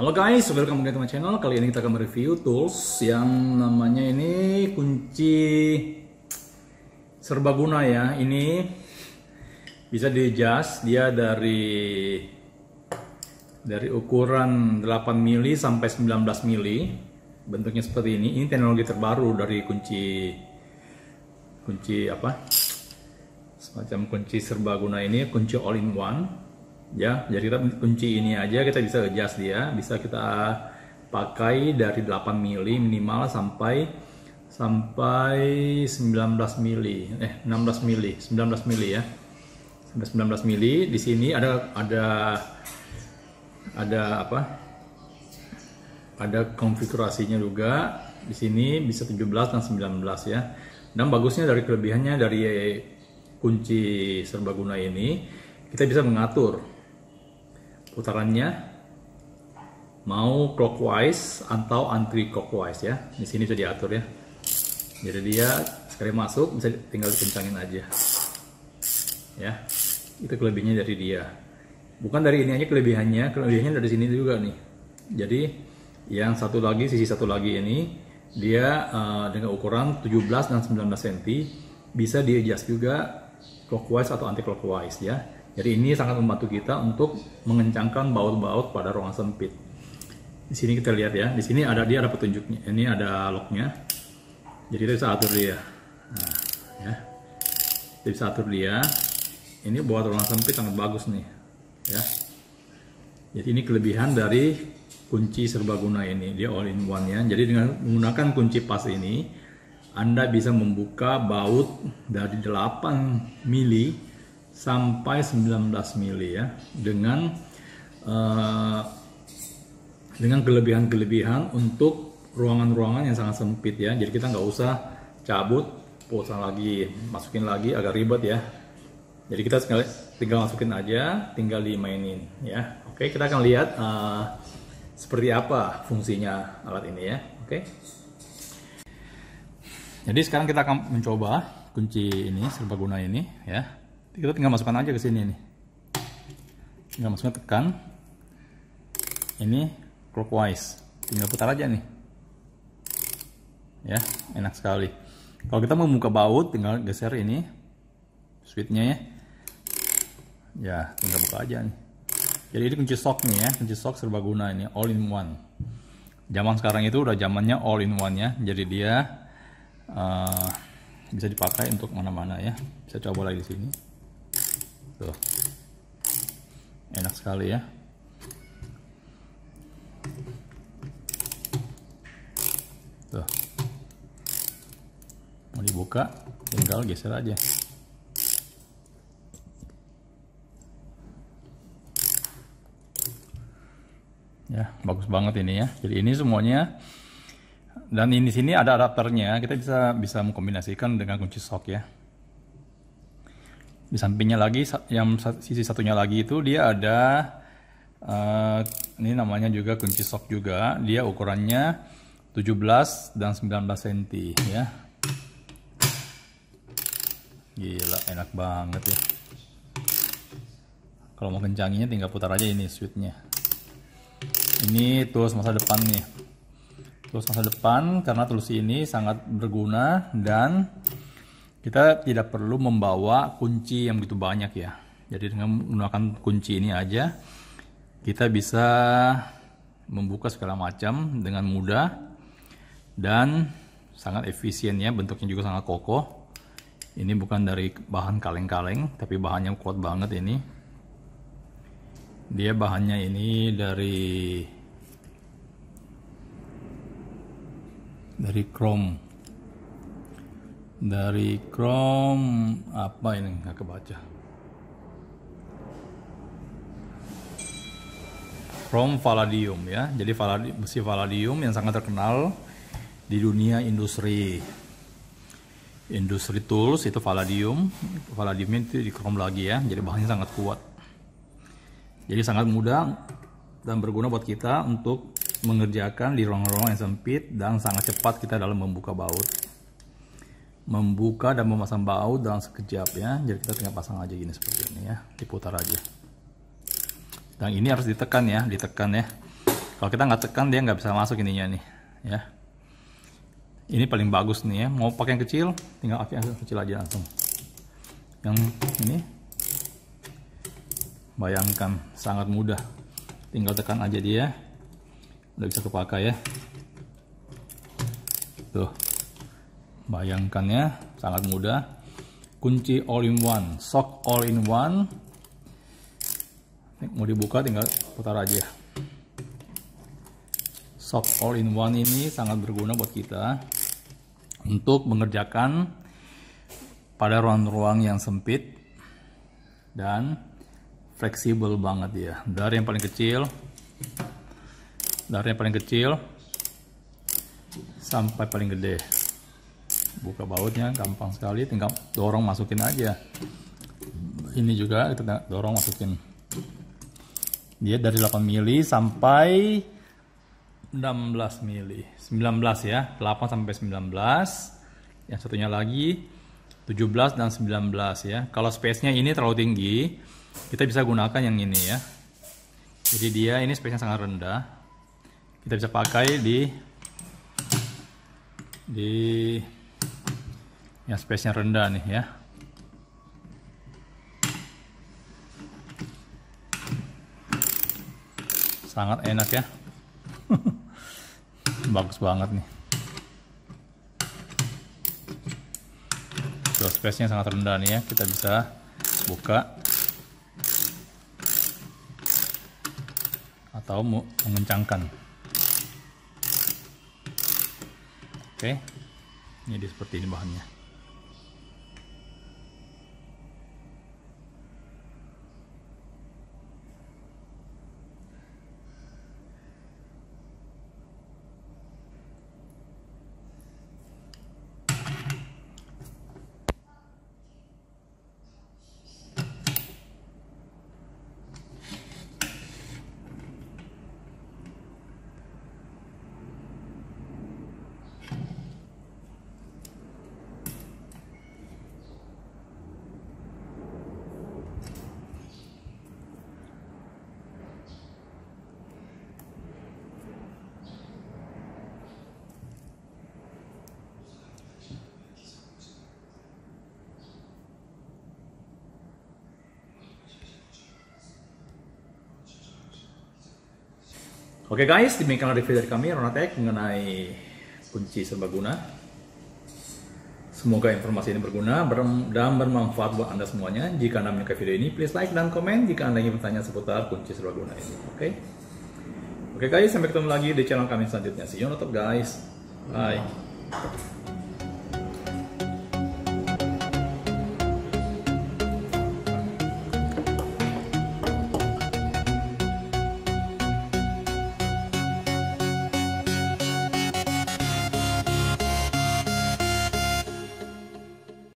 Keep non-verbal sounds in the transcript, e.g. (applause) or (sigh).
Halo guys, welcome back to my channel. Kali ini kita akan mereview tools yang namanya ini kunci serbaguna ya. Ini bisa di adjust, dia dari dari ukuran 8 mili sampai 19 mili. Bentuknya seperti ini. Ini teknologi terbaru dari kunci kunci apa? Semacam kunci serbaguna ini, kunci all in one ya jadi kita kunci ini aja kita bisa adjust dia bisa kita pakai dari 8 mili minimal sampai sampai 19 mili eh 16 mili 19 mili ya sampai 19 mili di sini ada ada ada apa ada konfigurasinya juga di sini bisa 17 dan 19 ya dan bagusnya dari kelebihannya dari kunci serbaguna ini kita bisa mengatur putarannya mau clockwise atau anti clockwise ya di sini sudah diatur ya jadi dia sekali masuk bisa tinggal dikencangin aja ya itu kelebihannya dari dia bukan dari ini aja kelebihannya kelebihannya dari sini juga nih jadi yang satu lagi sisi satu lagi ini dia uh, dengan ukuran 17 dan 19 cm bisa di adjust juga clockwise atau anti clockwise ya jadi ini sangat membantu kita untuk mengencangkan baut-baut pada ruangan sempit. Di sini kita lihat ya, di sini ada dia ada petunjuknya, ini ada locknya. Jadi kita bisa atur dia. Nah, ya. Kita bisa atur dia. Ini buat ruangan sempit sangat bagus nih. Ya. Jadi ini kelebihan dari kunci serbaguna ini, dia all in one ya. Jadi dengan menggunakan kunci pas ini, Anda bisa membuka baut dari 8 mili sampai 19 mili ya dengan uh, dengan kelebihan-kelebihan untuk ruangan-ruangan yang sangat sempit ya jadi kita nggak usah cabut pulsa lagi masukin lagi agak ribet ya jadi kita tinggal, tinggal masukin aja tinggal dimainin ya oke kita akan lihat uh, seperti apa fungsinya alat ini ya oke jadi sekarang kita akan mencoba kunci ini serbaguna ini ya kita tinggal masukkan aja ke sini nih tinggal masukkan tekan ini clockwise tinggal putar aja nih ya enak sekali kalau kita mau buka baut tinggal geser ini switchnya ya ya tinggal buka aja nih jadi ini kunci sok nih ya kunci sok serbaguna ini all in one zaman sekarang itu udah zamannya all in one ya jadi dia uh, bisa dipakai untuk mana-mana ya. Saya coba lagi di sini tuh gitu. enak sekali ya tuh mau dibuka tinggal geser aja ya bagus banget ini ya jadi ini semuanya dan ini sini ada adapternya kita bisa bisa mengkombinasikan dengan kunci sok ya di sampingnya lagi yang sisi satunya lagi itu dia ada eh, ini namanya juga kunci sok juga dia ukurannya 17 dan 19 cm ya gila enak banget ya kalau mau kencanginya tinggal putar aja ini switchnya ini tools masa depan nih tools masa depan karena tools ini sangat berguna dan kita tidak perlu membawa kunci yang begitu banyak ya. Jadi dengan menggunakan kunci ini aja kita bisa membuka segala macam dengan mudah dan sangat efisien ya bentuknya juga sangat kokoh ini bukan dari bahan kaleng-kaleng tapi bahannya kuat banget ini dia bahannya ini dari dari chrome dari Chrome apa ini nggak kebaca Chrome Palladium ya jadi valadi, besi Palladium yang sangat terkenal di dunia industri industri tools itu Palladium Palladium itu di Chrome lagi ya jadi bahannya sangat kuat jadi sangat mudah dan berguna buat kita untuk mengerjakan di ruang-ruang yang sempit dan sangat cepat kita dalam membuka baut membuka dan memasang baut dalam sekejap ya jadi kita tinggal pasang aja gini seperti ini ya diputar aja dan ini harus ditekan ya ditekan ya kalau kita nggak tekan dia nggak bisa masuk ininya nih ya ini paling bagus nih ya mau pakai yang kecil tinggal pakai yang kecil aja langsung yang ini bayangkan sangat mudah tinggal tekan aja dia udah bisa kepakai ya tuh bayangkan ya sangat mudah kunci all in one sock all in one ini mau dibuka tinggal putar aja sock all in one ini sangat berguna buat kita untuk mengerjakan pada ruang-ruang yang sempit dan fleksibel banget ya dari yang paling kecil dari yang paling kecil sampai paling gede buka bautnya gampang sekali tinggal dorong masukin aja ini juga kita dorong masukin dia dari 8 mili sampai 16 mili 19 ya 8 sampai 19 yang satunya lagi 17 dan 19 ya kalau space nya ini terlalu tinggi kita bisa gunakan yang ini ya jadi dia ini space nya sangat rendah kita bisa pakai di di yang space-nya rendah nih ya sangat enak ya (laughs) bagus banget nih Tuh, space-nya sangat rendah nih ya kita bisa buka atau mengencangkan oke ini seperti ini bahannya Oke okay guys, demikianlah review dari kami Ronatek mengenai kunci serbaguna. Semoga informasi ini berguna dan bermanfaat buat Anda semuanya. Jika Anda menyukai video ini, please like dan komen jika Anda ingin bertanya seputar kunci serbaguna ini. Oke? Okay? Oke okay guys, sampai ketemu lagi di channel kami selanjutnya. See you on the top guys. Bye.